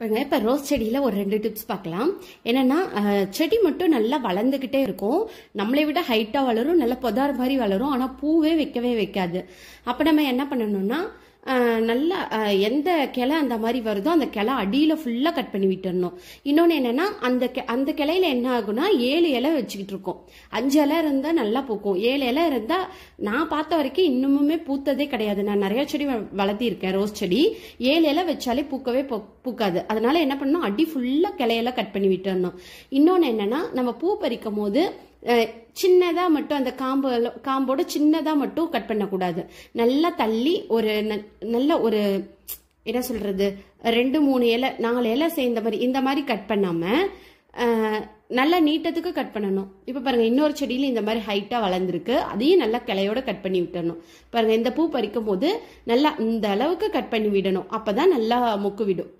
பாருங்க இப்போ ரோஸ் செடியில் ஒரு ரெண்டு டிப்ஸ் பார்க்கலாம் என்னென்னா செடி மட்டும் நல்லா வளர்ந்துக்கிட்டே இருக்கும் நம்மளை விட ஹைட்டாக வளரும் நல்லா புதார் மாதிரி வளரும் ஆனால் பூவே வைக்கவே வைக்காது அப்போ நம்ம என்ன பண்ணணும்னா நல்லா எந்த கிளை அந்த மாதிரி வருதோ அந்த கிளை அடியில் ஃபுல்லாக கட் பண்ணி விட்டுடணும் இன்னொன்று என்னென்னா அந்த அந்த கிளையில என்ன ஆகுனா ஏழு இலை வச்சுக்கிட்டு இருக்கோம் அஞ்சு இலை இருந்தால் நல்லா பூக்கும் ஏழு இலை இருந்தால் நான் பார்த்த வரைக்கும் இன்னமுமே பூத்ததே கிடையாது நான் நிறைய செடி வளர்த்திருக்கேன் ரோஸ் செடி ஏழு இலை வச்சாலே பூக்கவே பூக்காது அதனால என்ன பண்ணணும் அடி ஃபுல்லாக கிளையெல்லாம் கட் பண்ணி விட்டுடணும் இன்னொன்று என்னென்னா நம்ம பூ பறிக்கும் போது சின்னதாக மட்டும் அந்த காம்பு காம்போட சின்னதாக மட்டும் கட் பண்ணக்கூடாது நல்லா தள்ளி ஒரு நல்ல ஒரு என்ன சொல்கிறது ரெண்டு மூணு இலை நாலு இலை சேர்ந்த மாதிரி இந்த மாதிரி கட் பண்ணாமல் நல்லா நீட்டத்துக்கு கட் பண்ணணும் இப்போ பாருங்கள் இன்னொரு செடியில் இந்த மாதிரி ஹைட்டாக வளர்ந்துருக்கு அதையும் நல்லா கிளையோட கட் பண்ணி விட்டணும் பாருங்கள் இந்த பூ பறிக்கும் போது நல்லா இந்த அளவுக்கு கட் பண்ணி விடணும் அப்போ தான் நல்லா மொக்கு விடும்